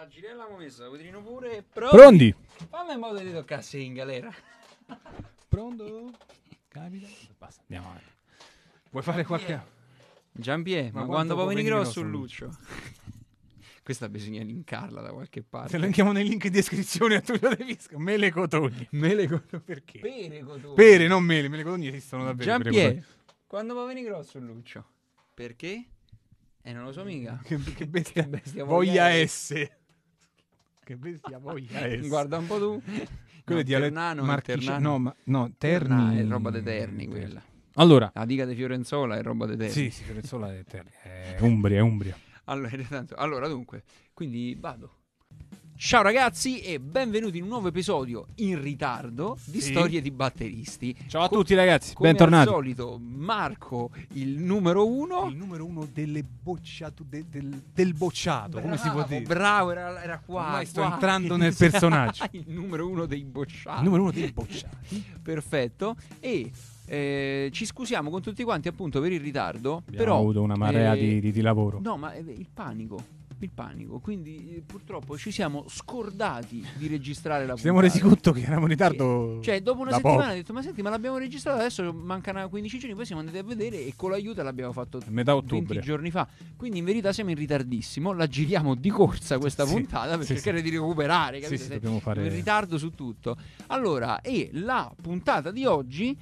la girella abbiamo messa, la vetrino pure. Pronti? Pronti? Fammi in modo di toccarsi in galera. Pronto? Capita? Basta, andiamo avanti. Vuoi fare qualche... Giampier, ma, ma quando può venire grosso sul luccio? Questa bisogna linkarla da qualche parte. Se la linkiamo nel link in descrizione a Tullio De Visco. Mele cotogni. Mele cotogni. Perché? Pere cotogni. Pere, non mele. Mele cotogni esistono davvero. Giampier, quando può venire grosso sul luccio? Perché? Eh, non lo so mica. Che, che bestia, che bestia voglia, voglia essere che bestia voglia è. Guarda un po' tu. Quello no, di Ternano, Marchici- no, ma, no, Terni. Terna è roba dei Terni quella. Allora. La diga di Fiorenzola è roba dei Terni. Sì, sì, Fiorenzola è Terni. È Umbria, è Umbria. Allora, allora, dunque, quindi vado. Ciao ragazzi e benvenuti in un nuovo episodio in ritardo di sì. Storie di Batteristi. Ciao a Co- tutti ragazzi, come bentornati. Come al solito Marco, il numero uno. Il numero uno delle bocciato, de, del, del, bocciato, bravo, come si può ah, dire? Bravo, era, era qua. Ormai sto qua. entrando nel personaggio. il numero uno dei bocciati. Il numero uno dei bocciati. Perfetto. E... Eh, ci scusiamo con tutti quanti appunto per il ritardo. Abbiamo però, avuto una marea eh, di, di, di, lavoro. No, ma eh, il panico scoppi il panico. Quindi eh, purtroppo ci siamo scordati di registrare la puntata. siamo resi conto che eravamo in ritardo. Sì. cioè, dopo una settimana poco. ho detto: Ma senti, ma l'abbiamo registrata adesso? Mancano 15 giorni. Poi siamo andati a vedere e con l'aiuto l'abbiamo fatto metà ottobre. 20 giorni fa. Quindi in verità siamo in ritardissimo. La giriamo di corsa questa sì, puntata per sì, cercare sì. di recuperare. Capite? Sì, sì, dobbiamo fare. In ritardo su tutto. Allora, e la puntata di oggi.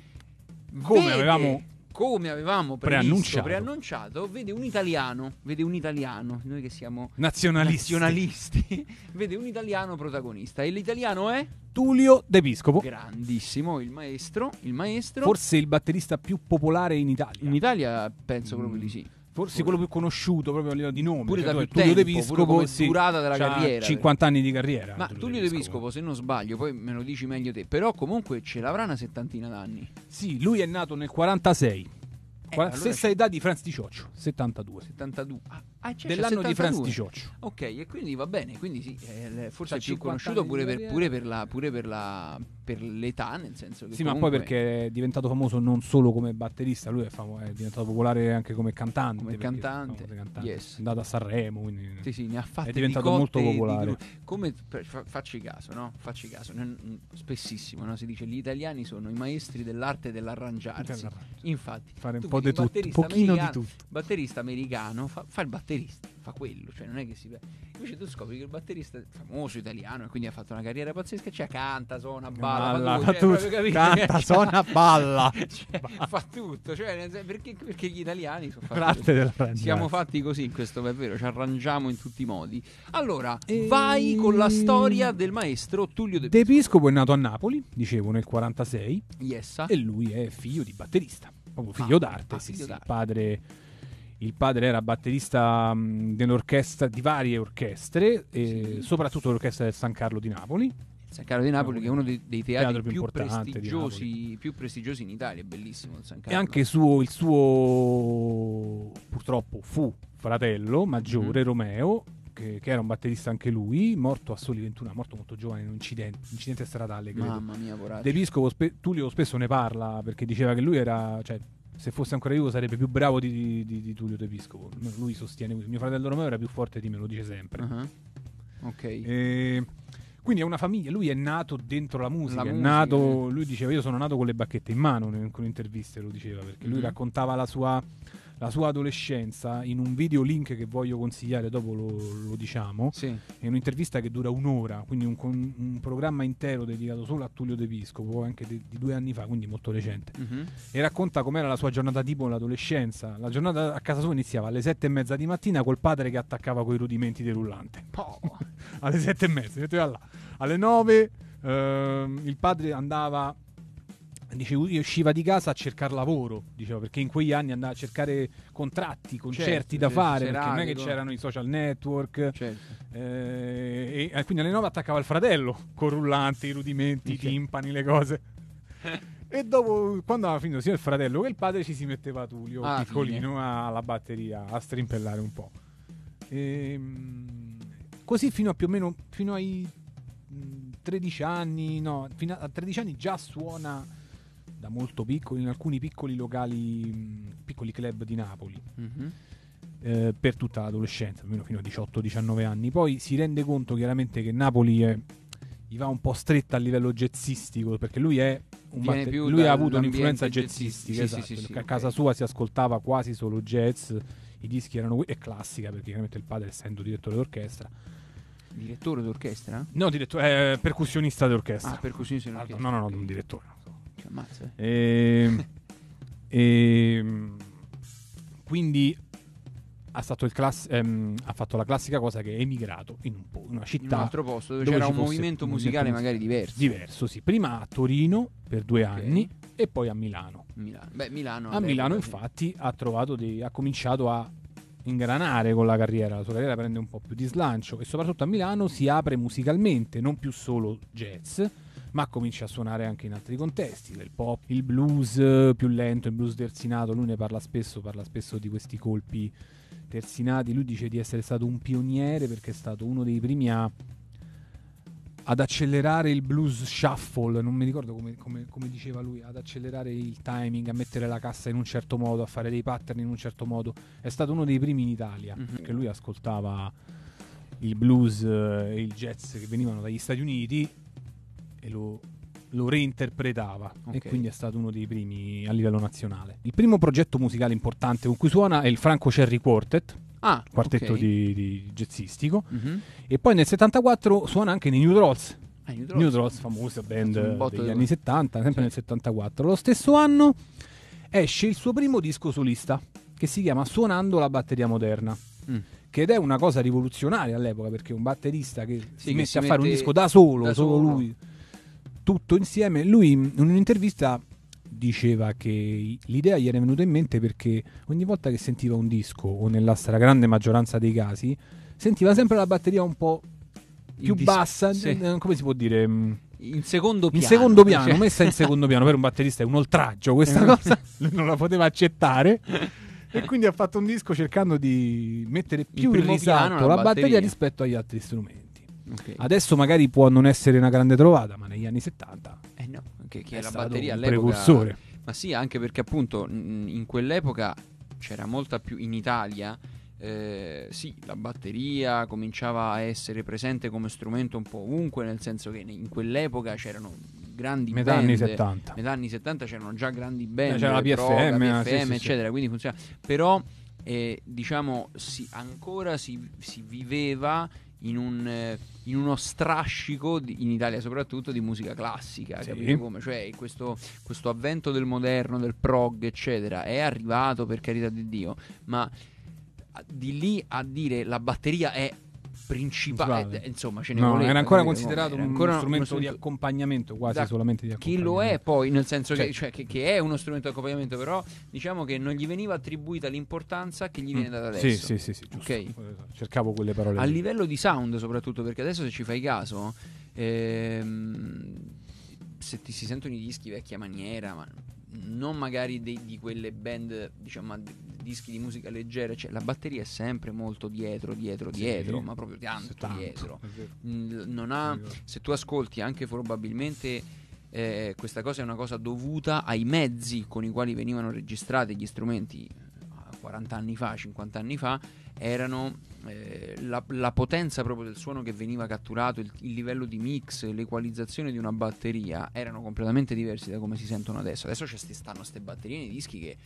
Come vede... avevamo come avevamo previsto, preannunciato. vede un italiano, vede un italiano, noi che siamo nazionalisti, nazionalisti vede un italiano protagonista e l'italiano è Tullio De Piscopo. Grandissimo, il maestro, il maestro. Forse il batterista più popolare in Italia. In Italia penso mm. proprio di mm. sì. Forse quello più conosciuto proprio a livello di nome, pure cioè, da cioè, Tullio De Piscopo, sì, durata della carriera. 50 anni di carriera. Ma Tullio, De Piscopo, se non sbaglio, poi me lo dici meglio te, però comunque ce l'avrà una settantina d'anni. Sì, lui è nato nel 46. Eh, allora stessa c'è... età di Franz Di Cioccio, 72. 72. Ah, Ah, cioè, dell'anno di Franz Di Ok, e quindi va bene, quindi sì, eh, forse è più conosciuto pure, per, pure, per, la, pure per, la, per, l'età, nel senso che... Sì, comunque... ma poi perché è diventato famoso non solo come batterista, lui è, famo- è diventato popolare anche come cantante. Come cantante, no, cantante. Yes. andato a Sanremo, quindi... Sì, sì, ne ha fatto... È diventato molto popolare. Di... Come, fa, facci caso, no? Facci caso, mm, spessissimo no? si dice gli italiani sono i maestri dell'arte dell'arrangiarsi. Infatti, fare un po' di tutto, un pochino di tutto. Batterista americano fa, fa il batterista batterista, fa quello, cioè non è che si... Invece tu scopri che il batterista è famoso italiano e quindi ha fatto una carriera pazzesca, cioè canta, suona, balla, balla fa tutto, cioè, tu, canta, suona, balla. Cioè, balla. Fa tutto, cioè, perché, perché, gli italiani sono fatti Siamo fatti così, questo è vero, ci arrangiamo in tutti i modi. Allora, e... vai con la storia del maestro Tullio De Piscopo. è nato a Napoli, dicevo, nel 46. Yes. E lui è figlio di batterista, proprio figlio ah, d'arte, ah, sì, figlio sì, d'arte. padre il padre era batterista mh, mm, di varie orchestre, sì. soprattutto l'orchestra del San Carlo di Napoli. San Carlo di Napoli, che è uno dei, dei teatri più, più, prestigiosi, più, prestigiosi, in Italia, bellissimo il San Carlo. E anche suo, il suo, purtroppo, fu fratello maggiore, mm-hmm. Romeo, che, che, era un batterista anche lui, morto a soli 21, morto molto giovane in un incidente, incidente stradale. Credo. Mamma mia, coraggio. De Piscopo, spe- Tullio spesso ne parla perché diceva che lui era, cioè, se fosse ancora vivo sarebbe più bravo di, di, di Tullio Tepiscopo. Lui sostiene così. Mio fratello Romeo era più forte di me, lo dice sempre. Uh-huh. Ok. E quindi è una famiglia, lui è nato dentro la musica, la musica. Nato, lui diceva io sono nato con le bacchette in mano, in, con interviste lo diceva, perché lui mm-hmm. raccontava la sua la sua adolescenza in un video link che voglio consigliare, dopo lo, lo diciamo, sì. è un'intervista che dura un'ora, quindi un, un, programma intero dedicato solo a Tullio De Viscopo anche di, di due anni fa, quindi molto recente, uh-huh. e racconta com'era la sua giornata tipo l'adolescenza La giornata a casa sua iniziava alle sette e mezza di mattina col padre che attaccava coi rudimenti del rullante. Oh. alle sette e mezza, là. alle nove... Uh, il padre andava Dicevo, usciva di casa a cercare lavoro, dicevo, perché in quegli anni andava a cercare contratti, certo, concerti certo, da fare, serali, perché non è che c'erano i social network. Certo. Eh, e quindi alle 9 attaccava il fratello, con rullanti, i rudimenti, i timpani, le cose. e dopo, quando aveva finito sia il fratello che il padre, ci si metteva Tulio, ah, piccolino, fine. alla batteria, a strimpellare un po'. E, ehm, così fino a più o meno, fino ai 13 mm, anni, no, fino a 13 anni già suona da molto piccoli, in alcuni piccoli locali, piccoli club di Napoli. Mm-hmm. Eh, per tutta l'adolescenza, almeno fino a 18-19 anni. Poi si rende conto chiaramente che Napoli è, gli va un po' stretta a livello jazzistico, perché lui è un batte- lui ha avuto un'influenza jazzistica, sì, esatto, sì, sì, a casa sua si ascoltava quasi solo jazz, i dischi erano e classica, perché chiaramente il padre essendo direttore d'orchestra Direttore d'orchestra? No, direttore, eh, percussionista d'orchestra. Ah, percussionista d'orchestra. no, no, no, un direttore Ammazza. E, e, quindi ha, class- ehm, ha, fatto la classica cosa che è emigrato in, un po- in una città. In un altro posto dove, dove c'era un movimento musicale movimento magari diverso. Diverso, sì. Prima a Torino per due okay. anni e poi a Milano. Milano. Beh, Milano a Milano, infatti, ha, dei, ha cominciato a ingranare con la carriera, la sua carriera prende un po' più di slancio e soprattutto a Milano si apre musicalmente, non più solo jazz, ma comincia a suonare anche in altri contesti, del pop, il blues più lento, il blues terzinato, lui ne parla spesso, parla spesso di questi colpi terzinati, lui dice di essere stato un pioniere perché è stato uno dei primi a, ad accelerare il blues shuffle, non mi ricordo come, come, come diceva lui, ad accelerare il timing, a mettere la cassa in un certo modo, a fare dei pattern in un certo modo, è stato uno dei primi in Italia, mm-hmm. perché lui ascoltava il blues e il jazz che venivano dagli Stati Uniti e lo, lo reinterpretava okay. e quindi è stato uno dei primi a livello nazionale. Il primo progetto musicale importante con cui suona è il Franco Cherry Quartet, ah, quartetto okay. di, di jazzistico, mm-hmm. e poi nel 74 suona anche nei New Trolls. Ah, New Trolls, famosa band degli anni 70, sempre sì. nel 74. Lo stesso anno esce il suo primo disco solista che si chiama Suonando la batteria moderna. Mm ed è una cosa rivoluzionaria all'epoca perché un batterista che sì, si mette si a fare un disco da solo, da solo, solo lui, tutto insieme. Lui in un'intervista diceva che l'idea gli era venuta in mente perché ogni volta che sentiva un disco, o nella stragrande maggioranza dei casi, sentiva sempre la batteria un po' più dis- bassa, sì. Eh, eh, come si può dire? Mm, in secondo piano. In secondo cioè. piano, cioè. messa in secondo piano, per un batterista è un oltraggio questa eh. cosa, non la poteva accettare. e quindi ha fatto un disco cercando di mettere più in risalto la, la batteria. batteria rispetto agli altri strumenti. Okay. Adesso magari può non essere una grande trovata, ma negli anni 70 eh no, che, che è la batteria un precursore. Ma sì, anche perché appunto in quell'epoca c'era molta più in Italia. Eh, sì, la batteria cominciava a essere presente come strumento un po' ovunque, nel senso che in quell'epoca c'erano grandi metà band, anni 70. Metà anni 70 c'erano già grandi eh, band, c'era la PFM, droga, PFM sì, eccetera, sì. quindi funzionava. Però eh, diciamo si, ancora si, si viveva in, un, in, uno strascico, di, in Italia soprattutto, di musica classica. Sì. Capito come? Cioè, questo, questo, avvento del moderno, del prog, eccetera, è arrivato per carità di Dio, ma di lì a dire la batteria è principale, eh, insomma, ce ne no, voleva, era ancora considerato era un ancora strumento, uno strumento di accompagnamento, quasi da, solamente di accompagnamento. Chi lo è poi, nel senso cioè, che, certo. cioè, che, che, è uno strumento di accompagnamento, però diciamo che non gli veniva attribuita l'importanza che gli viene mm. data adesso. Sì, sì, sì, sì okay. cercavo quelle parole. A lì. livello di sound soprattutto, perché adesso se ci fai caso, ehm, se ti si sentono i dischi vecchia maniera, ma non magari dei, di quelle band, diciamo, dischi di musica leggera, cioè la batteria è sempre molto dietro, dietro, sì, dietro, ma proprio tanto, tanto dietro. Mm, non ha, se tu ascolti anche probabilmente... Eh, questa cosa è una cosa dovuta ai mezzi con i quali venivano registrati gli strumenti 40 eh, anni fa, 50 anni fa, erano eh, la, la, potenza proprio del suono che veniva catturato, il, il, livello di mix, l'equalizzazione di una batteria erano completamente diversi da come si sentono adesso. Adesso ci stanno queste batterie nei dischi che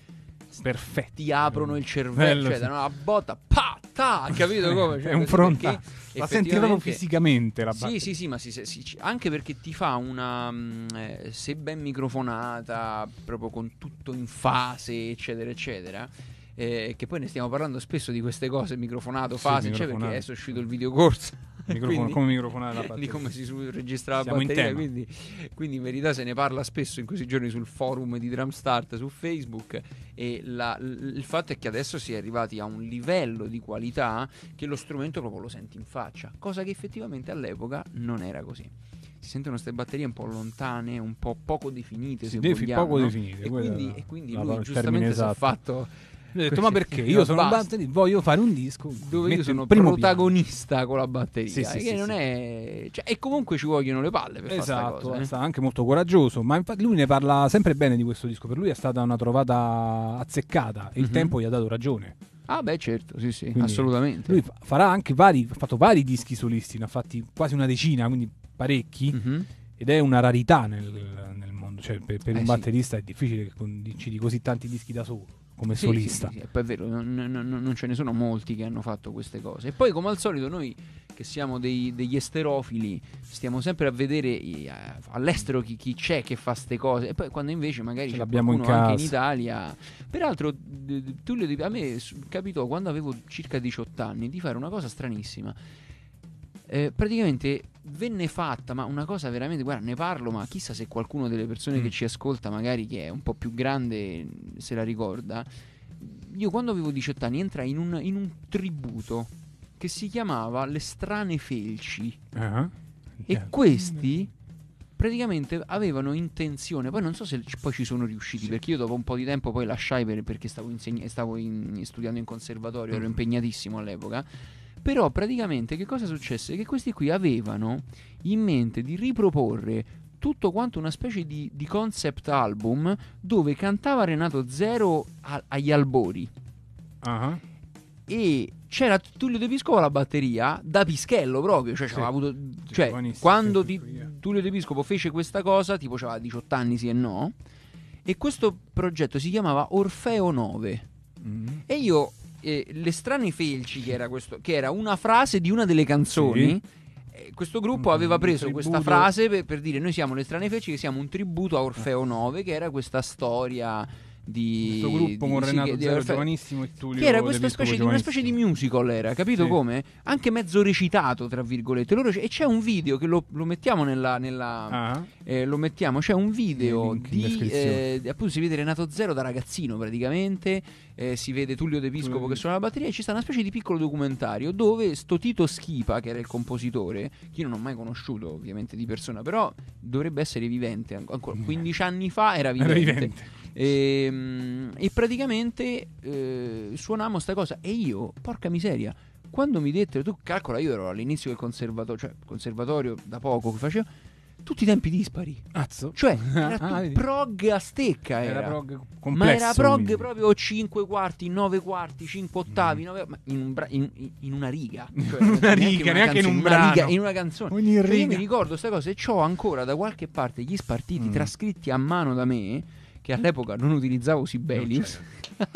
Perfetti, ti aprono il cervello, Bello, cioè, sì. una botta, pa, ta, capito come? Cioè, è un fronte. La senti proprio fisicamente la batteria. Sì, sì, sì, ma si, si, anche perché ti fa una, mm, eh, se ben microfonata, proprio con tutto in fase, eccetera, eccetera eh, che poi ne stiamo parlando spesso di queste cose, microfonato, fase, sì, cioè perché adesso è uscito il videocorso. Microfon- come microfonare la batteria? Di come si su- registra la Siamo batteria, quindi, quindi, in verità se ne parla spesso in questi giorni sul forum di Drumstart, su Facebook e la, l- il fatto è che adesso si è arrivati a un livello di qualità che lo strumento proprio lo senti in faccia, cosa che effettivamente all'epoca non era così si sentono queste batterie un po' lontane, un po' poco definite, si se defi vogliamo, poco no? definite. E quindi, e quindi lui giustamente esatto. si è fatto ho detto, ma perché? Io sono un batterista, voglio fare un disco dove io sono protagonista piano. con la batteria. Sì, sì, sì, è... cioè, e comunque ci vogliono le palle per esatto, cosa, è eh. stato anche molto coraggioso. Ma infatti lui ne parla sempre bene di questo disco. Per lui è stata una trovata azzeccata. E mm-hmm. il mhm. tempo gli ha dato ragione. Ah, beh, certo, sì, sì, quindi assolutamente. Lui farà anche vari, ha fatto vari dischi solisti, ne ha fatti quasi una decina, quindi parecchi. Mm-hmm. Ed è una rarità nel, nel mondo. Cioè, per, per eh, un batterista è difficile che condici così tanti dischi da solo come sì, solista. Sì, sì, è vero, non, non, non, ce ne sono molti che hanno fatto queste cose. E poi, come al solito, noi che siamo dei, degli esterofili, stiamo sempre a vedere all'estero chi, chi c'è che fa queste cose. E poi, quando invece magari ce l'abbiamo in anche in Italia. Peraltro, Tullio, a me capitò quando avevo circa 18 anni di fare una cosa stranissima eh, praticamente venne fatta, ma una cosa veramente, guarda, ne parlo, ma chissà se qualcuno delle persone mm. che ci ascolta, magari che è un po' più grande, mm, se la ricorda. Io quando avevo 18 anni entrai in un, in un tributo che si chiamava Le strane felci. Uh-huh. Yeah. E questi praticamente avevano intenzione, poi non so se poi ci sono riusciti, sì. perché io dopo un po' di tempo poi lasciai per, perché stavo, insegna- stavo in, studiando in conservatorio, mm. ero impegnatissimo all'epoca però praticamente che cosa successe? Che questi qui avevano in mente di riproporre tutto quanto una specie di, di concept album dove cantava Renato Zero a, agli albori. Uh-huh. E c'era Tullio De Piscopo alla batteria da Pischello proprio. Cioè, sì. avuto, cioè quando ti, Tullio De Piscopo fece questa cosa, tipo aveva 18 anni sì e no. E questo progetto si chiamava Orfeo 9. Mm-hmm. E io eh, Le strane felci, che era, questo, che era, una frase di una delle canzoni. Sì. Eh, questo gruppo aveva preso questa frase per, per, dire: Noi siamo le strane felci, che siamo un tributo a Orfeo 9, che era questa storia di questo gruppo di, con Renato sì, Zero, Zero, giovanissimo e Tullio che era questa specie di, una specie di musical era capito sì. come? anche mezzo recitato tra virgolette Loro, e c'è un video che lo, lo mettiamo nella, nella ah. eh, lo mettiamo c'è un video di eh, appunto si vede Renato Zero da ragazzino praticamente eh, si vede Tullio De Piscopo che suona la batteria e ci sta una specie di piccolo documentario dove sto Tito Schipa che era il compositore che io non ho mai conosciuto ovviamente di persona però dovrebbe essere vivente ancora 15 eh. anni fa era vivente. Era vivente e, ehm, e praticamente eh, suonammo sta cosa e io, porca miseria, quando mi dettero, tu calcola, io ero all'inizio del conservatorio, cioè conservatorio da poco che facevo, tutti i tempi dispari. Azzo. Cioè, era ah, prog a stecca. Era, era prog complesso. Ma era prog quindi. proprio 5 quarti, 9 quarti, 5 ottavi, 9, mm. ma in, un bra- in, in una riga. Cioè, una riga, neanche, neanche canzone, in un brano. Riga, in una canzone. Ogni riga. Io mi ricordo questa cosa e ho ancora da qualche parte gli spartiti mm. trascritti a mano da me che all'epoca non utilizzavo Sibelius. Non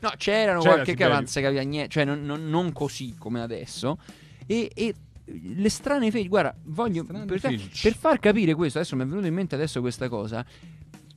no, c'erano c'era qualche cavanza che aveva niente, cioè non, non, non, così come adesso. E, e le strane felici, guarda, voglio per, te, per, far capire questo, adesso mi è venuto in mente adesso questa cosa.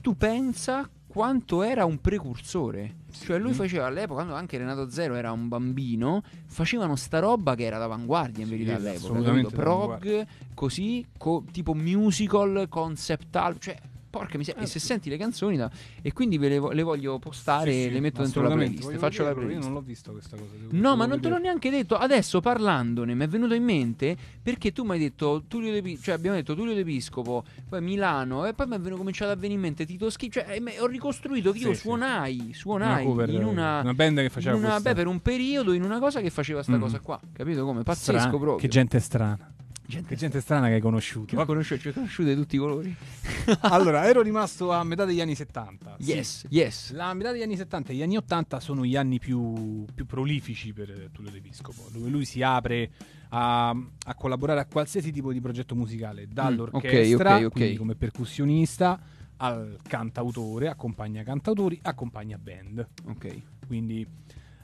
Tu pensa quanto era un precursore. Cioè lui faceva all'epoca, quando anche Renato Zero era un bambino, facevano sta roba che era d'avanguardia in sì, verità all'epoca. Prog, così, co- tipo musical, concept album, cioè porca miseria, eh. e se senti le canzoni da, e quindi le, vo- le, voglio postare sì, sì, le metto dentro la playlist, faccio vedere, la playlist. Io non l'ho visto questa cosa. No, ma non te l'ho neanche detto, adesso parlandone mi è venuto in mente perché tu mi hai detto Tullio De P- cioè abbiamo detto Tullio De Piscopo, poi Milano e poi mi è cominciato a venire in mente Tito Schi, cioè eh, ho ricostruito che sì, io suonai, suonai una cover, in una, una band che faceva una, questa. beh, per un periodo in una cosa che faceva questa mm. cosa qua, capito come? Pazzesco Stran- proprio. Che gente strana. Gente gente strana che hai conosciuto. Ma ho conosciuto, cioè conosciuto di tutti i colori. allora, ero rimasto a metà degli anni 70. Yes, sì. yes. La metà degli anni 70 e gli anni 80 sono gli anni più, più prolifici per Tullio De Piscopo, dove lui si apre a, a, collaborare a qualsiasi tipo di progetto musicale, mm, dall'orchestra, mm, okay, okay, okay. come percussionista, al cantautore, accompagna cantautori, accompagna band. Ok. Quindi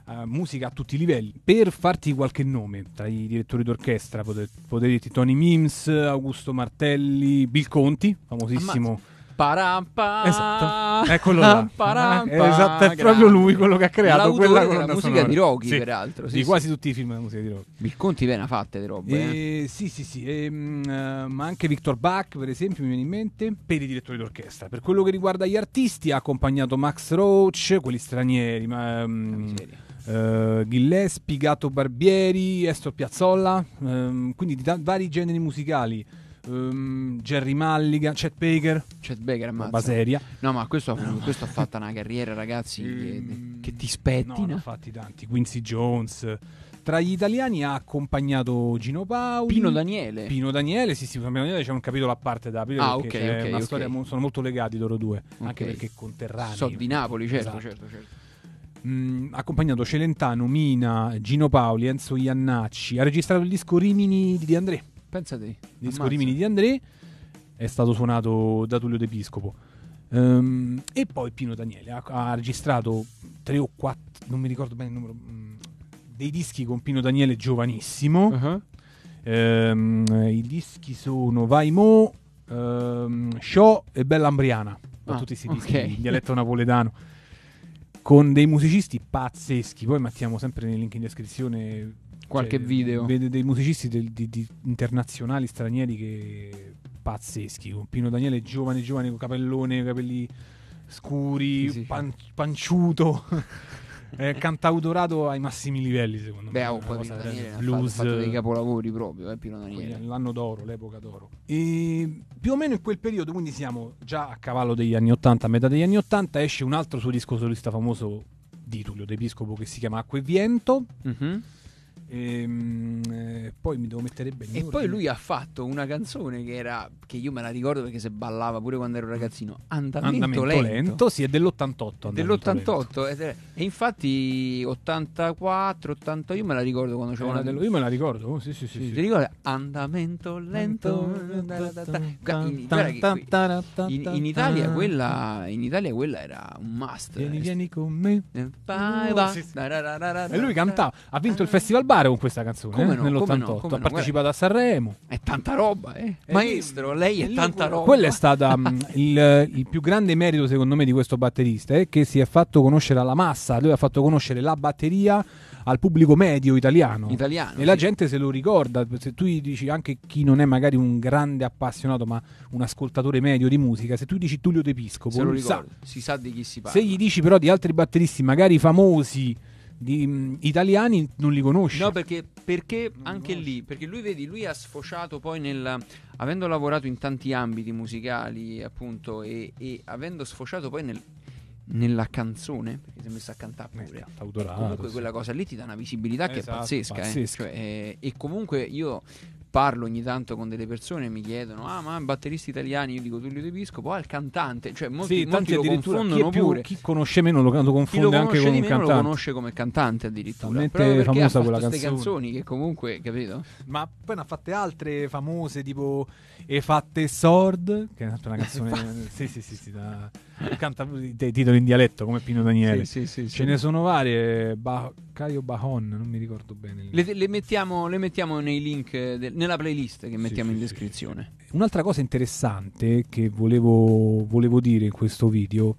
uh, musica a tutti i livelli. Per farti qualche nome, tra i direttori d'orchestra, potete dirti Tony Mims, Augusto Martelli, Bill Conti, famosissimo. Ammazza. Parampa. Esatto. Eccolo eh, là. Parampa, eh, esatto, è grande. proprio lui quello che ha creato quella della musica sonora. di Rocky, sì. peraltro. Sì, sì, sì, quasi tutti i film della musica di Rocky. Bill Conti ve ne ha fatte di robe. E, eh. Sì, sì, sì. E, ehm, mh, ma anche Victor Bach, per esempio, mi viene in mente, per i direttori d'orchestra. Per quello che riguarda gli artisti, ha accompagnato Max Roach, quelli stranieri, ma... Mh, ehm, eh, Gillespie, Gatto Barbieri, Estor Piazzolla, ehm, quindi di t- vari generi musicali. Um, Jerry Mulligan, Chet Baker, Chet Baker ammazza. Baseria. No, ma questo, ha, eh, no. questo ha fatto una carriera, ragazzi, ehm, che, che, ti spettina. No, ha fatti tanti, Quincy Jones. Tra gli italiani ha accompagnato Gino Paolo. Pino Daniele Pino Daniele, sì sì, Pino Daniele c'è un capitolo a parte da aprire ah, perché okay, okay, okay. sono molto legati loro due Anche perché conterranei So di Napoli, certo, esatto. certo, certo mh, mm, accompagnando Celentano, Mina, Gino Paoli, Enzo Iannacci. Ha registrato il disco Rimini di André. Pensate, il disco Rimini di André è stato suonato da Tullio De Piscopo. Um, e poi Pino Daniele ha, ha, registrato tre o quattro, non mi ricordo bene il numero, mh, mm, dei dischi con Pino Daniele giovanissimo. Uh-huh. Um, I dischi sono Vai Mo, um, ehm, Show e Bella Ambriana. Ah, tutti questi dischi okay. in dialetto napoletano con dei musicisti pazzeschi. Poi mettiamo sempre nel link in descrizione qualche cioè, video. Vede dei musicisti del, di, di internazionali stranieri che pazzeschi. Con Pino Daniele, giovane, giovane, con capellone, capelli scuri, sì, sì. Pan, panciuto. eh, cantautorato ai massimi livelli, secondo Beh, me. un po' di Daniele blues. ha fatto, fatto dei capolavori proprio, eh, Pino Daniele. L'anno d'oro, l'epoca d'oro. E più o meno in quel periodo, quindi siamo già a cavallo degli anni Ottanta, a metà degli anni Ottanta, esce un altro suo disco solista famoso di Tullio De Piscopo che si chiama Acque e Viento. Mm-hmm e, ehm, eh, poi mi devo mettere bene. E poi lui ha fatto una canzone che era che io me la ricordo perché se ballava pure quando ero ragazzino. Andamento, andamento lento. lento, sì, è dell'88. Dell'88 e, e infatti 84, 80, io me la ricordo quando c'era. Eh, una... Dello, io me la ricordo, oh, sì, sì, sì, sì, Ti ricordi? Andamento lento. In Italia quella in Italia quella era un must. Vieni, eh. vieni con me. E lui cantava, ha vinto il festival bar Novare con questa canzone eh, no, eh, nell'88. No, ha no, partecipato a Sanremo. È tanta roba, eh. Maestro, lei è, è tanta roba. Quello è stato mm, il, il, più grande merito, secondo me, di questo batterista, eh, che si è fatto conoscere alla massa. Lui ha fatto conoscere la batteria al pubblico medio italiano. italiano e sì. la gente se lo ricorda. Se tu dici anche chi non è magari un grande appassionato, ma un ascoltatore medio di musica, se tu dici Tullio De Piscopo, si sa di chi si parla. Se gli dici però di altri batteristi, magari famosi di mh, mm, italiani non li conosci. No, perché, perché anche conosci. lì, perché lui vedi, lui ha sfociato poi nel avendo lavorato in tanti ambiti musicali, appunto, e, e avendo sfociato poi nel, nella canzone, perché si è messa a cantare pure. Canta comunque sì. quella cosa lì ti dà una visibilità esatto, che è pazzesca. Esatto, pazzesca. Eh? Cioè, eh, e comunque io parlo ogni tanto con delle persone e mi chiedono: Ah, ma batteristi italiani? Io dico Tullio De Piscopo, ah, il cantante. Cioè, molti, sì, molti lo confondono chi più, pure. Chi conosce meno lo, lo confonde lo anche con un cantante. lo conosce come cantante addirittura. Talmente famosa quella canzone. canzoni che comunque, capito? Ma poi ne ha fatte altre famose, tipo E fatte Sword, che è una canzone. sì, sì, sì, sì, da canta dei titoli in dialetto come Pino Daniele. Sì, sì, sì, Ce ne sono varie, ba- Caio Bahon, non mi ricordo bene. Le, le, mettiamo, le mettiamo, nei link, de- nella playlist che mettiamo in descrizione. Un'altra cosa interessante che volevo, volevo dire in questo video,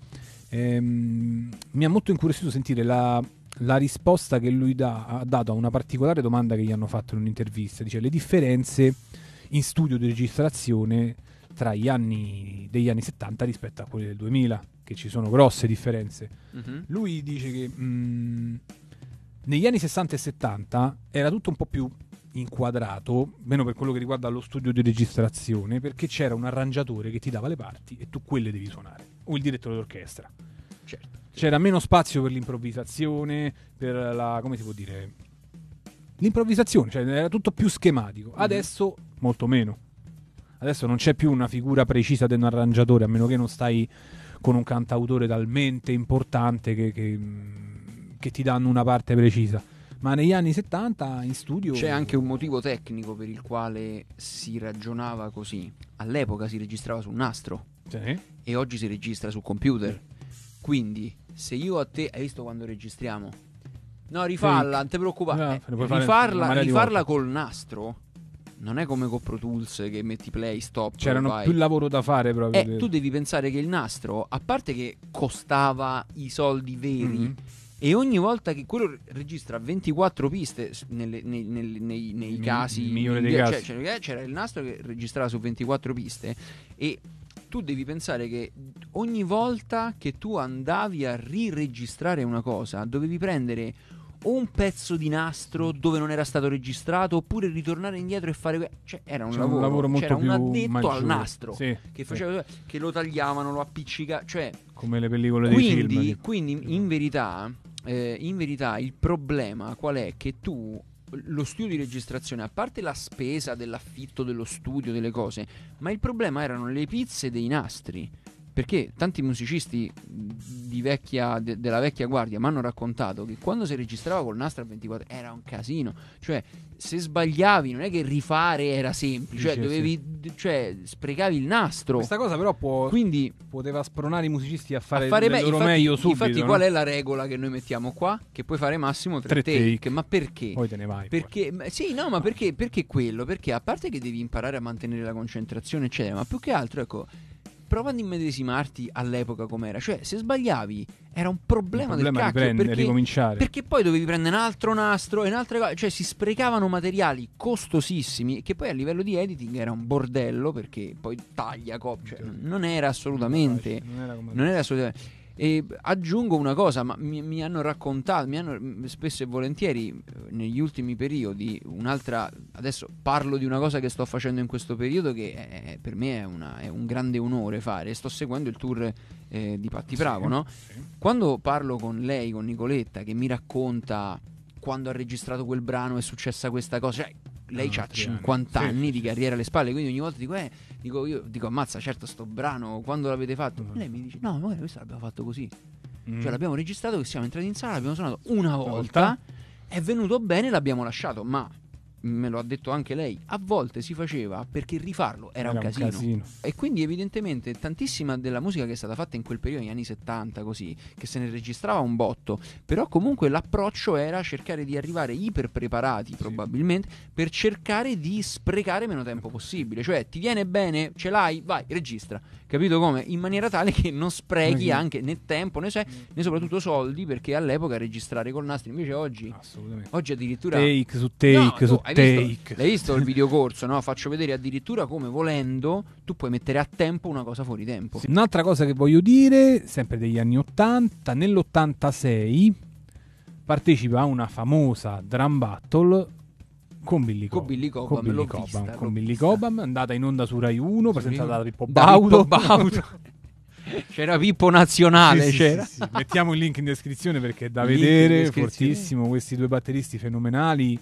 ehm, mi ha molto incuriosito sentire la, la risposta che lui dà, ha dato a una particolare domanda che gli hanno fatto in un'intervista. Dice le differenze in studio di registrazione tra gli anni degli anni 70 rispetto a quelli del 2000, che ci sono grosse differenze. Mm-hmm. Lui dice che mh, mm, negli anni 60 e 70 era tutto un po' più inquadrato, meno per quello che riguarda lo studio di registrazione, perché c'era un arrangiatore che ti dava le parti e tu quelle devi suonare, o il direttore d'orchestra. Certo. C'era meno spazio per l'improvvisazione, per la... come si può dire? L'improvvisazione, cioè era tutto più schematico. Mhm. Adesso molto meno. Adesso non c'è più una figura precisa di un arrangiatore, a meno che non stai con un cantautore talmente importante che, che, mm, che ti danno una parte precisa ma negli anni 70 in studio c'è anche un motivo tecnico per il quale si ragionava così all'epoca si registrava sul nastro sì. e oggi si registra sul computer quindi se io a te hai visto quando registriamo no rifalla sì. non ti preoccupare no, eh, rifarla, rifarla col nastro non è come con Pro Tools che metti play, stop. C'erano vai. più lavoro da fare proprio. Eh, tu devi pensare che il nastro, a parte che costava i soldi veri. Mm-hmm. E ogni volta che quello registra 24 piste nelle, nei, nei, nei, nei casi, migliore dei cioè, casi. Cioè, c'era il nastro che registrava su 24 piste e tu devi pensare che ogni volta che tu andavi a riregistrare una cosa dovevi prendere un pezzo di nastro dove non era stato registrato oppure ritornare indietro e fare cioè era un, lavoro, un lavoro molto c'era più un addetto maggiore. al nastro sì, che, faceva, sì. che lo tagliavano lo appiccicavano cioè come le pellicole quindi, dei film quindi in verità eh, in verità il problema qual è che tu lo studio di registrazione, a parte la spesa dell'affitto dello studio, delle cose, ma il problema erano le pizze dei nastri perché tanti musicisti vecchia, de, della vecchia guardia mi hanno raccontato che quando si registrava col nastro a 24 era un casino, cioè se sbagliavi non è che rifare era semplice, cioè, dovevi, d- cioè sprecavi il nastro. Questa cosa però può, Quindi, poteva spronare i musicisti a fare, a fare me- infatti, meglio subito. Infatti no? qual è la regola che noi mettiamo qua? Che puoi fare massimo tre, tre take. take. ma perché? Poi te ne vai. Perché, ma, sì, no, ma perché, perché quello? Perché a parte che devi imparare a mantenere la concentrazione, eccetera, ma più che altro, ecco prova ad immedesimarti all'epoca com'era. Cioè, se sbagliavi, era un problema, un problema del cacchio riprende, perché, ricominciare. perché poi dovevi prendere un altro nastro e un'altra cosa. Cioè, si sprecavano materiali costosissimi che poi a livello di editing era un bordello perché poi taglia, cop- cioè, non era assolutamente. Non era, non era assolutamente. E aggiungo una cosa, ma mi, mi hanno raccontato, mi hanno mm, spesso e volentieri eh, negli ultimi periodi un'altra, adesso parlo di una cosa che sto facendo in questo periodo che è, per me è, una, è, un grande onore fare, sto seguendo il tour eh, di Patti Bravo, sì, no? Sì. Quando parlo con lei, con Nicoletta, che mi racconta quando ha registrato quel brano è successa questa cosa, cioè lei no, ha 50 anni sì, di carriera alle spalle, quindi ogni volta dico, eh Dico, io dico, ammazza, certo, sto brano, quando l'avete fatto? Mm. Lei mi dice, no, ma questo l'abbiamo fatto così. Mm. Cioè l'abbiamo registrato, che siamo entrati in sala, l'abbiamo suonato una volta, una volta. è venuto bene, l'abbiamo lasciato, ma me lo ha detto anche lei, a volte si faceva perché rifarlo era, era un, casino. un, casino. E quindi evidentemente tantissima della musica che è stata fatta in quel periodo, negli anni 70 così, che se ne registrava un botto, però comunque l'approccio era cercare di arrivare iper preparati sì. probabilmente per cercare di sprecare meno tempo possibile, cioè ti viene bene, ce l'hai, vai, registra, capito come? In maniera tale che non sprechi no, anche né tempo né, se- né soprattutto soldi perché all'epoca registrare col nastro invece oggi, oggi addirittura... Take su take no, su take take. L'hai visto il videocorso? No? Faccio vedere addirittura come volendo tu puoi mettere a tempo una cosa fuori tempo. Sì. Un'altra cosa che voglio dire, sempre degli anni 80, nell'86 partecipa a una famosa drum battle con Billy Cobham, con Billy Cobham, con Billy Cobham, vista, con Billy Cobham andata in onda su Rai 1, presentata da Pippo Bauto. Da c'era Pippo Nazionale. Sì, c'era. Sì, sì, Mettiamo il link in descrizione perché è da link vedere, fortissimo, questi due batteristi fenomenali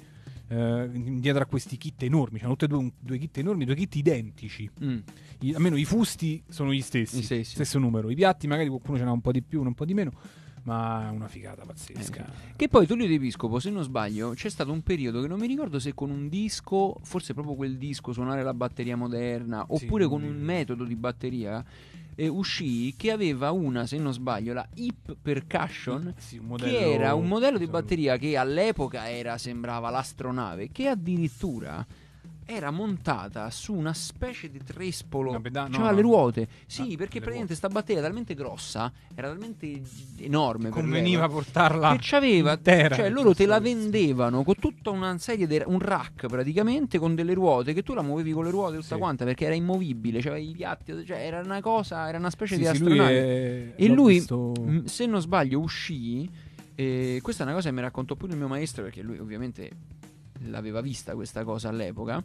eh, dietro a questi kit enormi. C'erano tutti e due un, due kit enormi, due kit identici. Mm. I, almeno i fusti sono gli stessi, sì, sì. stesso numero. I piatti, magari qualcuno ce n'ha un po' di più, uno un po' di meno ma è una figata pazzesca. Eh. Che poi Tullio De Episcopo, se non sbaglio, c'è stato un periodo che non mi ricordo se con un disco, forse proprio quel disco, suonare la batteria moderna, oppure sì. con un metodo di batteria eh, uscì che aveva una, se non sbaglio, la Hip Percussion, sì, modello, che era un modello di batteria che all'epoca era, sembrava l'astronave, che addirittura era montata su una specie di trespolo. No, peda- no, cioè, no, le ruote. Ah, sì, no, perché praticamente sta batteria era talmente grossa, era talmente enorme. Conveniva portarla. Che c'aveva. terra cioè, loro te la vendevano con tutta una serie di. un rack praticamente con delle ruote che tu la muovevi con le ruote tutta sì. quanta perché era immovibile. Cioè, i piatti. Cioè, era una cosa, era una specie sì, di astronave. Sì, e lui, visto... se non sbaglio, uscì. E questa è una cosa che mi raccontò pure il mio maestro perché lui ovviamente l'aveva vista questa cosa all'epoca.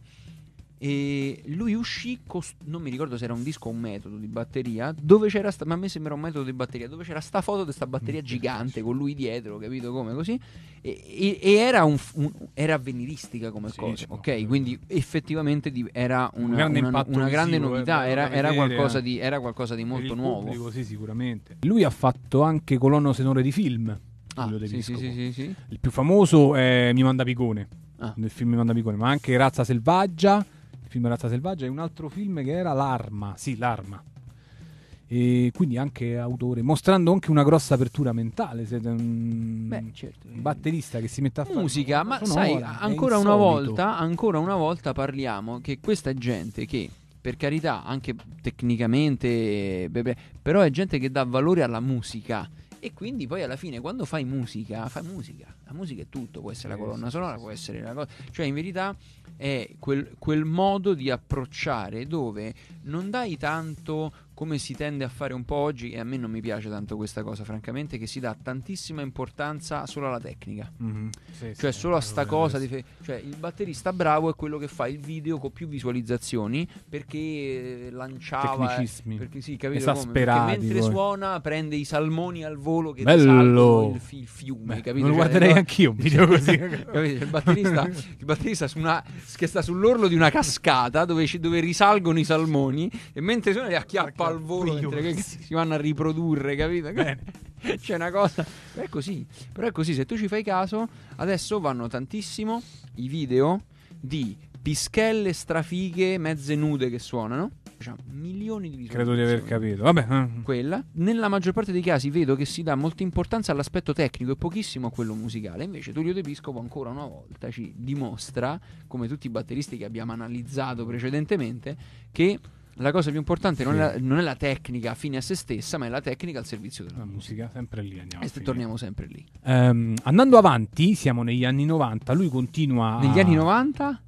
E lui uscì, cost- non mi ricordo se era un disco o un metodo di batteria, dove c'era, sta- ma a me sembra un metodo di batteria, dove c'era sta foto di questa batteria mm. gigante con lui dietro, capito come così, e, e-, e era, un, f- un- era avveniristica come sì, cosa, certo. ok? Quindi effettivamente di- era una, un grande, una, una grande visivo, eh, novità, era, era, qualcosa di, era, qualcosa di, molto nuovo. Pubblico, sì, sicuramente. Lui ha fatto anche colonna sonore di film. Ah, sì, sì, sì, sì, Il più famoso è Mi manda Picone ah. nel film Mandamicone, ma anche Razza Selvaggia, il film Razza Selvaggia e un altro film che era L'Arma, sì, L'Arma. E quindi anche autore, mostrando anche una grossa apertura mentale. Siete un mm, Beh, certo. batterista che si mette a fare musica, ma sonora, sai, ancora una, volta, ancora una volta parliamo che questa gente che per carità, anche tecnicamente, beh, beh, però è gente che dà valore alla musica. E quindi poi alla fine quando fai musica, fai musica, la musica è tutto, può essere la colonna sonora, può essere la cosa, cioè in verità è quel, quel modo di approcciare dove non dai tanto come si tende a fare un po' oggi, e a me non mi piace tanto questa cosa, francamente, che si dà tantissima importanza solo alla tecnica. Mm-hmm. Sì, cioè, sì, solo a sta cosa di fe- cioè, il batterista bravo è quello che fa il video con più visualizzazioni perché lanciava eh, tecnicismi. Eh, perché sì, capito come? Perché mentre voi. suona prende i salmoni al volo che salgono il, fi- il, fiume, Beh, capito? Lo cioè, guarderei no? anch'io un video cioè, così. il, batterista, il batterista su una, che sta sull'orlo di una cascata dove, dove risalgono i salmoni e mentre suona li acchiappa al volo mentre che si vanno a riprodurre, capito? Bene. C'è una cosa, è così, però è così, se tu ci fai caso, adesso vanno tantissimo i video di pischelle strafighe mezze nude che suonano. Cioè, milioni di visualizzazioni. Credo di aver capito. Vabbè. Mm. Quella. Nella maggior parte dei casi vedo che si dà molta importanza all'aspetto tecnico e pochissimo a quello musicale. Invece Tullio De Piscopo ancora una volta ci dimostra, come tutti i batteristi che abbiamo analizzato precedentemente, che la cosa più importante sì. non, è la, non, è la, tecnica fine a se stessa, ma è la tecnica al servizio della la musica. musica. Sempre lì andiamo. E torniamo sempre lì. Um, andando avanti, siamo negli anni 90. Lui continua. Negli anni 90?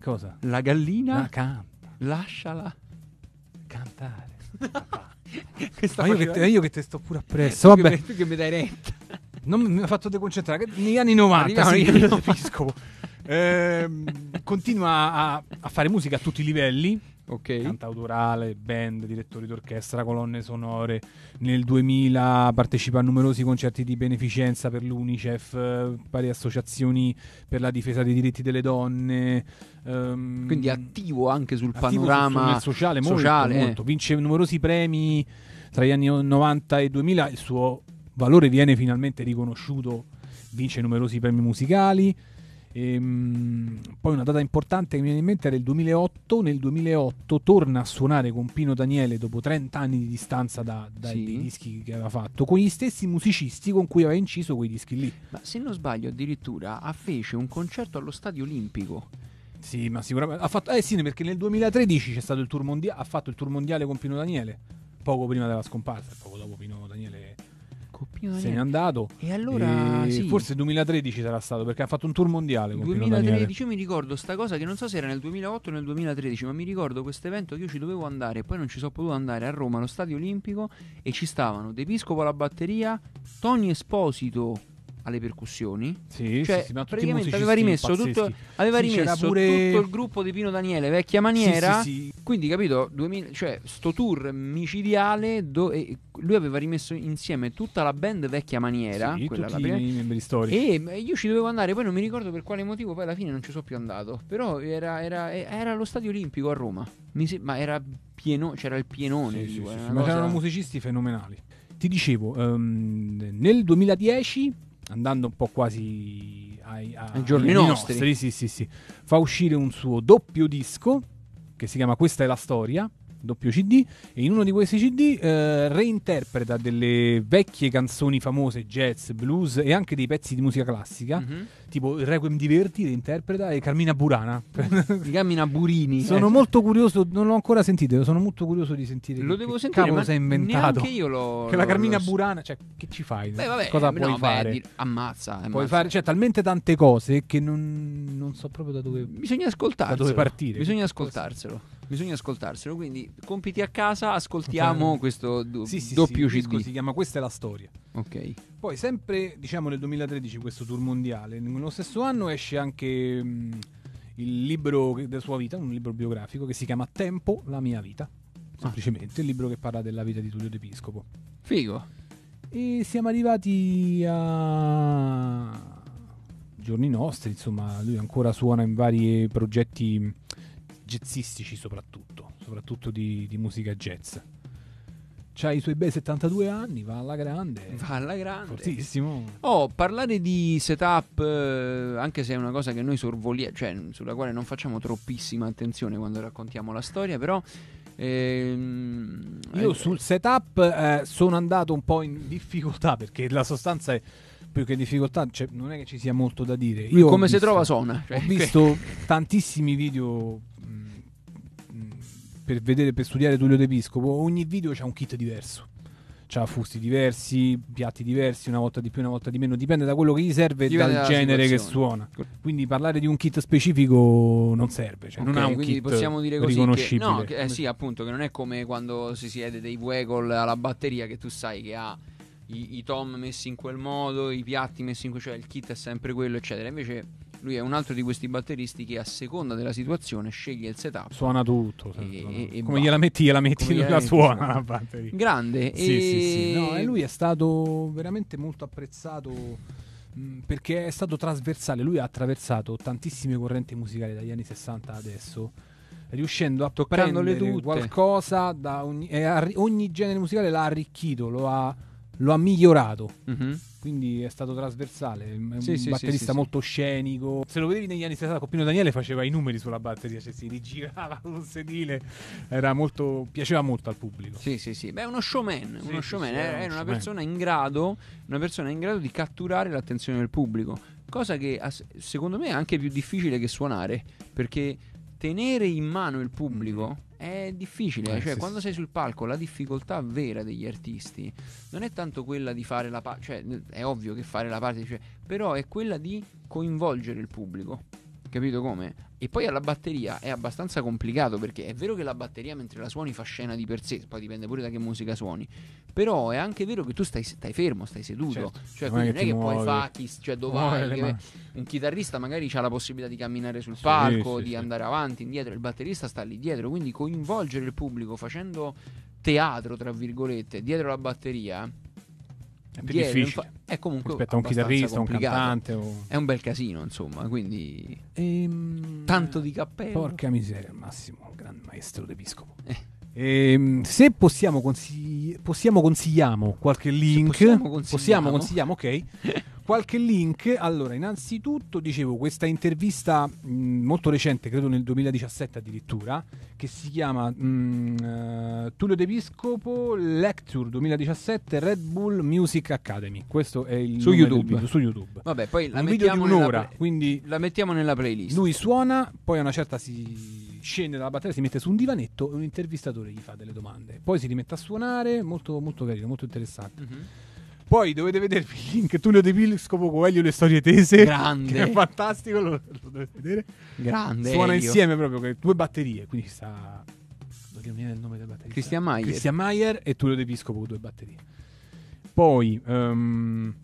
Cosa? La gallina. La canta. Lasciala cantare. ma io che, te, io che, te, sto pure appresso. Vabbè. Tu che, tu che mi dai retta. Non mi ha fatto deconcentrare. Negli anni 90. sì, negli anni 90. eh, continua a, a fare musica a tutti i livelli okay. cantautorale, band, direttori d'orchestra, colonne sonore. Nel 2000 partecipa a numerosi concerti di beneficenza per l'UNICEF, eh, varie associazioni per la difesa dei diritti delle donne. Um, Quindi attivo anche sul attivo panorama sul, sociale, molto, sociale eh. molto. vince numerosi premi tra gli anni 90 e 2000, il suo valore viene finalmente riconosciuto, vince numerosi premi musicali. Ehm, poi una data importante che mi viene in mente era il 2008. Nel 2008 torna a suonare con Pino Daniele dopo 30 anni di distanza dai sì. dischi che aveva fatto, con gli stessi musicisti con cui aveva inciso quei dischi lì. Ma se non sbaglio, addirittura fece un concerto allo Stadio Olimpico. Sì, ma sicuramente ha fatto. Eh sì, perché nel 2013 c'è stato il tour mondiale. Ha fatto il tour mondiale con Pino Daniele. Poco prima della scomparsa, poco dopo Pino Daniele Coppino Daniele. Se n'è andato. E allora e sì. forse 2013 sarà stato perché ha fatto un tour mondiale. 2013 io mi ricordo sta cosa che non so se era nel 2008 o nel 2013, ma mi ricordo questo evento che io ci dovevo andare e poi non ci sono potuto andare a Roma allo Stadio Olimpico e ci stavano De Piscopo alla batteria, Tony Esposito alle percussioni. Sì, cioè, sì, sì, ma praticamente aveva rimesso, tutto, aveva sì, rimesso pure... tutto il gruppo di Pino Daniele, vecchia maniera. Sì, quindi, capito, 2000, cioè, sto tour micidiale, do, lui aveva rimesso insieme tutta la band vecchia maniera. quella tutti la prima, membri storici. E io ci dovevo andare, poi non mi ricordo per quale motivo, poi alla fine non ci sono più andato. Però era, era, era lo stadio olimpico a Roma, se, ma era pieno, c'era il pienone. Lì, ma cosa... c'erano musicisti fenomenali. Ti dicevo, um, nel 2010 andando un po' quasi ai, a, ai giorni nostri, nostri sì, sì, sì, fa uscire un suo doppio disco che si chiama Questa è la storia doppio CD e in uno di questi CD eh, reinterpreta delle vecchie canzoni famose jazz, blues e anche dei pezzi di musica classica, mm-hmm. tipo il Requiem di Verdi reinterpreta e Carmina Burana. Di Carmina Burini. Sono eh. molto curioso, non l'ho ancora sentito, sono molto curioso di sentire. Lo che, devo sentire, cavolo ma sei inventato. Anche io lo Che la Carmina lo... Burana, cioè che ci fai? Beh, vabbè, Cosa eh, puoi beh, fare? Di... Ammazza, eh, ammazza. Puoi fare cioè, talmente tante cose che non, non so proprio da dove Bisogna ascoltarselo. Da dove partire. Bisogna ascoltarselo bisogna ascoltarselo. Quindi, compiti a casa, ascoltiamo okay. questo do- sì, sì, doppio sì, CD. Si chiama Questa è la storia. Ok. Poi, sempre diciamo nel 2013, questo tour mondiale, nello stesso anno esce anche mh, mm, il libro della sua vita, un libro biografico che si chiama Tempo, la mia vita. Ah. Semplicemente, ah. il libro che parla della vita di Tullio De Figo. E siamo arrivati a giorni nostri, insomma, lui ancora suona in vari progetti mm, jazzistici soprattutto, soprattutto di, di musica jazz. C'ha i suoi bei 72 anni, va alla grande. Va alla grande. Fortissimo. Oh, parlare di setup, eh, anche se è una cosa che noi sorvoliamo, cioè sulla quale non facciamo troppissima attenzione quando raccontiamo la storia, però... Ehm, Io eh, sul setup eh, sono andato un po' in difficoltà perché la sostanza è più che difficoltà, cioè, non è che ci sia molto da dire. Io come si trova suona. Cioè, ho visto tantissimi video per vedere, per studiare Tullio De Piscopo, ogni video c'è un kit diverso. C'ha fusti diversi, piatti diversi, una volta di più, una volta di meno, dipende da quello che gli serve e dal genere situazione. che suona. Quindi parlare di un kit specifico non serve, cioè okay, non ha un kit possiamo dire così riconoscibile. Che, no, che, eh, sì, appunto, che non è come quando si siede dei Wegol alla batteria che tu sai che ha i, i tom messi in quel modo, i piatti messi in quel, cioè il kit è sempre quello, eccetera. Invece lui è un altro di questi batteristi che a seconda della situazione sceglie il setup. Suona tutto. E, e, e come gliela metti, gliela metti, gliela la suona la batteria. Grande. Sì, e... sì, sì. No, e lui è stato veramente molto apprezzato mm, perché è stato trasversale, lui ha attraversato tantissime correnti musicali dagli anni 60 adesso, riuscendo a toccandole tutte qualcosa ogni, ogni, genere musicale l'ha arricchito, lo ha, lo ha migliorato. Mm-hmm quindi è stato trasversale. È un sì, batterista sì, molto scenico. Se lo vedevi negli anni 60, Coppino Daniele faceva i numeri sulla batteria, cioè si rigirava sul sedile, molto, piaceva molto al pubblico. Sì, sì, sì. Beh, è uno showman, uno showman. Eh, era, era una, showman. Persona grado, una persona in grado di catturare l'attenzione del pubblico cosa che secondo me è anche più difficile che suonare perché tenere in mano il pubblico mm. è difficile, eh, cioè sì, quando sì. sei sul palco la difficoltà vera degli artisti non è tanto quella di fare la parte, cioè è ovvio che fare la parte, cioè, però è quella di coinvolgere il pubblico. Capito come? E poi alla batteria è abbastanza complicato perché è vero che la batteria mentre la suoni fa scena di per sé, poi dipende pure da che musica suoni, però è anche vero che tu stai, stai fermo, stai seduto, certo, cioè, cioè non è che muovi. poi fa cioè dove vai, un chitarrista magari ha la possibilità di camminare sul sì, palco, sì, di sì. andare avanti, indietro, il batterista sta lì dietro, quindi coinvolgere il pubblico facendo teatro, tra virgolette, dietro la batteria è più difficile. Infa- è comunque rispetto un chitarrista, un cantante. O... È un bel casino, insomma. Quindi. Ehm... Tanto di cappello. Porca miseria, Massimo, gran maestro d'episcopo. Eh. E, ehm, se possiamo, consigli- possiamo consigliamo qualche link, possiamo consigliamo. possiamo consigliamo, ok. qualche link. Allora, innanzitutto dicevo questa intervista mh, molto recente, credo nel 2017 addirittura, che si chiama mh, uh, Tullio De Piscopo Lecture 2017 Red Bull Music Academy. Questo è il su YouTube. Video, su YouTube. Vabbè, poi la Un mettiamo video di un'ora, pre- quindi la mettiamo nella playlist. Lui suona, poi a una certa si scende dalla batteria, si mette su un divanetto e un intervistatore gli fa delle domande. Poi si rimette a suonare, molto, molto carino, molto interessante. Mm-hmm. Poi dovete vedervi il link Tullio De Pilscopo con Elio le storie tese. Grande. Che è fantastico, lo, lo dovete vedere. Grande. Suona Elio. insieme proprio, con due batterie, quindi sta... Non viene il nome del batterista. Christian Maier. Christian Maier e Tullio De Piscopo con due batterie. Poi... Um,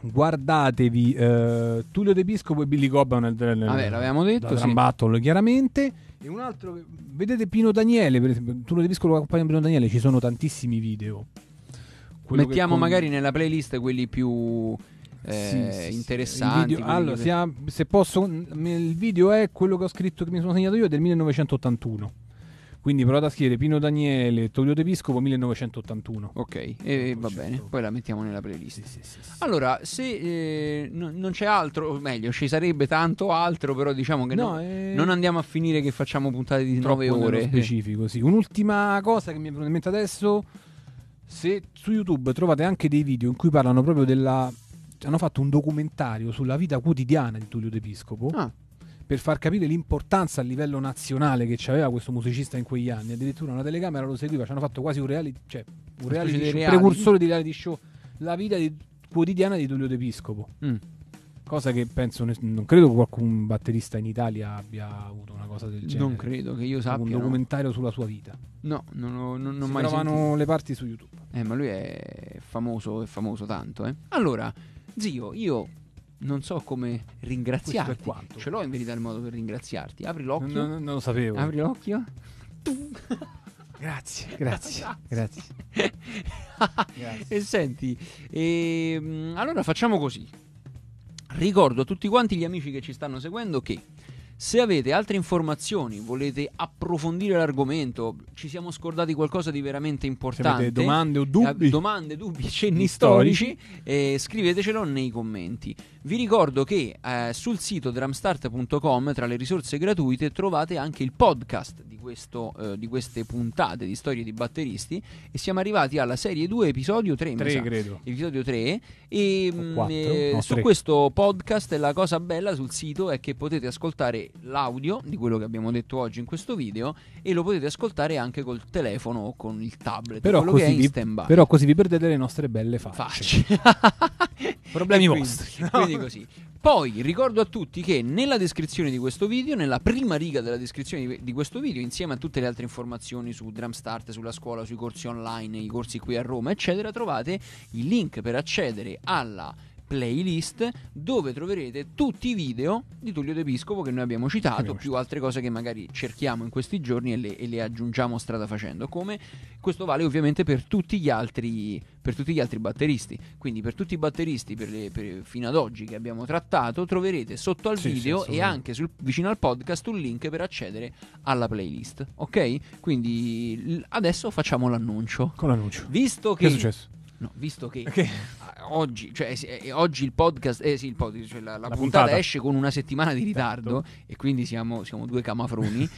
guardatevi eh, Tullio De Piscopo e Billy Cobham nel, nel, ah, Vabbè, l'avevamo detto, sì. Battle, chiaramente. E un altro, vedete Pino Daniele, per esempio, Tullio De Piscopo accompagna Pino Daniele, ci sono tantissimi video. Quello Mettiamo con... magari nella playlist quelli più eh, sì, sì, interessanti. Video, allora, che... se posso, il video è quello che ho scritto, che mi sono segnato io, del 1981. Quindi provate a scrivere Pino Daniele, Torino Episcopo 1981. Ok, e, e va bene, poi la mettiamo nella playlist. Sì, sì, sì, allora, se eh, no, non c'è altro, o meglio, ci sarebbe tanto altro, però diciamo che no, no eh... non andiamo a finire che facciamo puntate di 9 ore. specifico, sì. Un'ultima cosa che mi è venuta in mente adesso, se su YouTube trovate anche dei video in cui parlano proprio della... hanno fatto un documentario sulla vita quotidiana di Tullio d'Episcopo. Ah per far capire l'importanza a livello nazionale che aveva questo musicista in quegli anni. Addirittura una telecamera lo seguiva, ci hanno fatto quasi un reality, cioè un reality show, reali. precursore di reality show, la vita di, quotidiana di Tullio D'Episcopo. Mm. Cosa che penso, non credo che qualcun batterista in Italia abbia avuto una cosa del genere. Non credo che io sappia. Un documentario no. sulla sua vita. No, non ho non, non si mai trovano sentito. le parti su YouTube. Eh, ma lui è famoso, è famoso tanto, eh. Allora, zio, io non so come ringraziarti. Ce l'ho in verità il modo per ringraziarti. Apri l'occhio. No, no, non lo sapevo. Apri l'occhio. Grazie, grazie, grazie. grazie. e senti, e, ehm, allora facciamo così. Ricordo a tutti quanti gli amici che ci stanno seguendo che se avete altre informazioni, volete approfondire l'argomento, ci siamo scordati qualcosa di veramente importante. Se avete domande o eh, dubbi, domande, dubbi cenni storici, eh, scrivetecelo nei commenti. Vi ricordo che eh, sul sito drumstart.com, tra le risorse gratuite, trovate anche il podcast di, questo, eh, di, queste puntate di storie di batteristi. E siamo arrivati alla serie 2, episodio 3. 3 credo. Episodio 3. E, 4, mm, no, su 3. questo podcast la cosa bella sul sito è che potete ascoltare l'audio di quello che abbiamo detto oggi in questo video e lo potete ascoltare anche col telefono o con il tablet, però così vi, Però così vi perdete le nostre belle facce. facce. Problemi quindi, vostri. No? Quindi così. Poi ricordo a tutti che nella descrizione di questo video, nella prima riga della descrizione di, di questo video, insieme a tutte le altre informazioni su Drumstart, sulla scuola, sui corsi online, i corsi qui a Roma, eccetera, trovate il link per accedere alla playlist dove troverete tutti i video di Tullio De Piscopo che noi abbiamo citato, più altre cose che magari cerchiamo in questi giorni e le, e le, aggiungiamo strada facendo. Come questo vale ovviamente per tutti gli altri, per tutti gli altri batteristi. Quindi per tutti i batteristi per le, per, fino ad oggi che abbiamo trattato troverete sotto al sì, video sì, e anche sul, vicino al podcast un link per accedere alla playlist. Ok? Quindi adesso facciamo l'annuncio. Con l'annuncio. Visto che... Che è successo? No, visto che okay oggi, cioè, eh, oggi il podcast, eh, sì, il podcast cioè la, la, la puntata, puntata, esce con una settimana di ritardo certo. e quindi siamo, siamo due camafroni.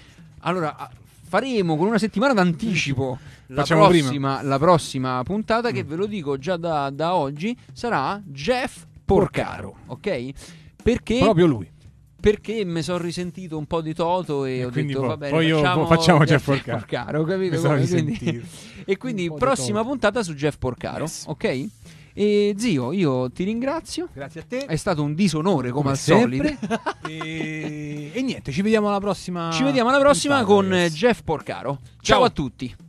allora faremo con una settimana d'anticipo la prossima, la prossima, puntata mm. che ve lo dico già da, da oggi sarà Jeff Porcaro, ok? Perché proprio lui perché mi sono risentito un po' di Toto e, e ho detto va bene poi facciamo, facciamo Jeff, Porcaro, Porcaro capito? Quindi, e quindi prossima puntata su Jeff Porcaro yes. ok? E zio, io ti ringrazio. Grazie a te. È stato un disonore come, come al solito. e... e... niente, ci vediamo alla prossima. Ci vediamo alla prossima con Jeff Porcaro. Ciao, Ciao a tutti.